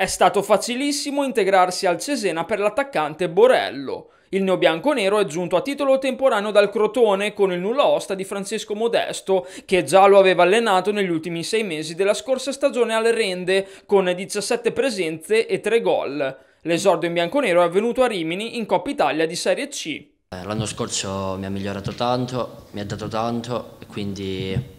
È stato facilissimo integrarsi al Cesena per l'attaccante Borello. Il neobianconero è giunto a titolo temporaneo dal Crotone con il nulla osta di Francesco Modesto, che già lo aveva allenato negli ultimi sei mesi della scorsa stagione alle Rende, con 17 presenze e 3 gol. L'esordio in bianconero è avvenuto a Rimini in Coppa Italia di Serie C. Eh, l'anno scorso mi ha migliorato tanto, mi ha dato tanto quindi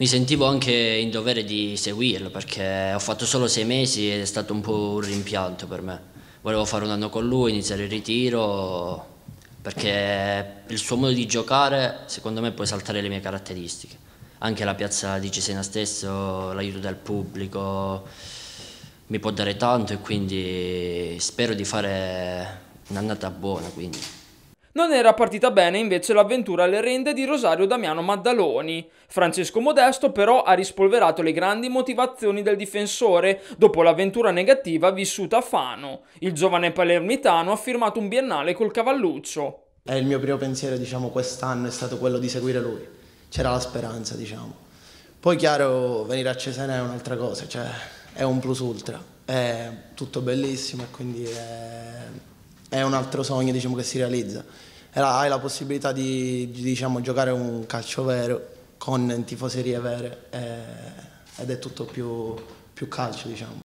mi sentivo anche in dovere di seguirlo perché ho fatto solo sei mesi ed è stato un po' un rimpianto per me. Volevo fare un anno con lui, iniziare il ritiro, perché il suo modo di giocare secondo me può esaltare le mie caratteristiche. Anche la piazza di Cesena stesso, l'aiuto del pubblico, mi può dare tanto e quindi spero di fare un'annata buona. Quindi. Non era partita bene invece l'avventura alle rende di Rosario Damiano Maddaloni. Francesco Modesto però ha rispolverato le grandi motivazioni del difensore dopo l'avventura negativa vissuta a Fano. Il giovane palermitano ha firmato un biennale col Cavalluccio. È il mio primo pensiero diciamo quest'anno è stato quello di seguire lui. C'era la speranza diciamo. Poi chiaro venire a Cesena è un'altra cosa, cioè è un plus ultra. È tutto bellissimo e quindi è è un altro sogno diciamo, che si realizza. Era, hai la possibilità di, di diciamo, giocare un calcio vero, con tifoserie vere eh, ed è tutto più, più calcio. Diciamo.